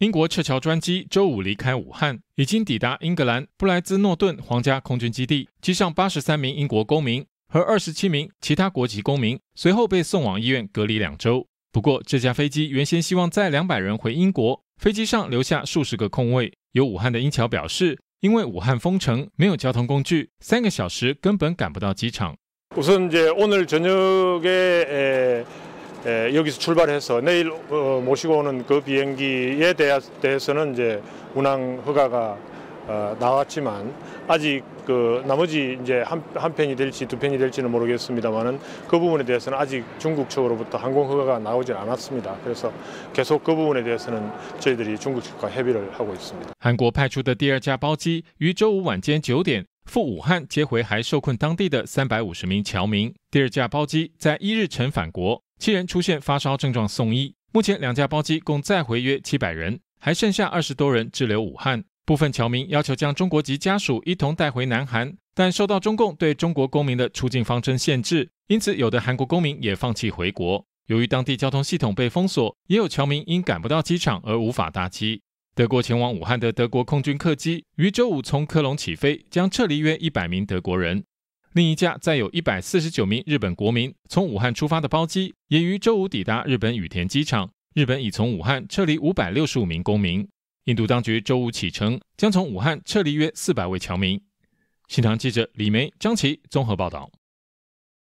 英国撤侨专机周五离开武汉，已经抵达英格兰布莱兹诺顿皇家空军基地，机上八十三名英国公民和二十七名其他国籍公民，随后被送往医院隔离两周。不过，这架飞机原先希望载两百人回英国，飞机上留下数十个空位。有武汉的英侨表示，因为武汉封城，没有交通工具，三个小时根本赶不到机场。 예, 여기서 출발해서 내일 어, 모시고 오는 그 비행기에 대해서는 이제 운항 허가가 어, 나왔지만 아직 그 나머지 이제 한, 편이 될지 두 편이 될지는 모르겠습니다만은 그 부분에 대해서는 아직 중국 측으로부터 항공 허가가 나오질 않았습니다. 그래서 계속 그 부분에 대해서는 저희들이 중국 측과 협의를 하고 있습니다. 한국 派出的第二架包机于周五晚间九点赴武汉接回还受困当地的三百五十名侨民。第二架包机在一日前返国，七人出现发烧症状送医，目前两架包机共再回约七百人，还剩下二十多人滞留武汉。部分侨民要求将中国籍家属一同带回南韩，但受到中共对中国公民的出境方针限制，因此有的韩国公民也放弃回国。由于当地交通系统被封锁，也有侨民因赶不到机场而无法搭机。德国前往武汉的德国空军客机于周五从科隆起飞，将撤离约一百名德国人。另一架载有一百四十九名日本国民从武汉出发的包机，也于周五抵达日本羽田机场。日本已从武汉撤离五百六十五名公民。印度当局周五启程，将从武汉撤离约四百位侨民。新唐记者李梅、张琪综合报道。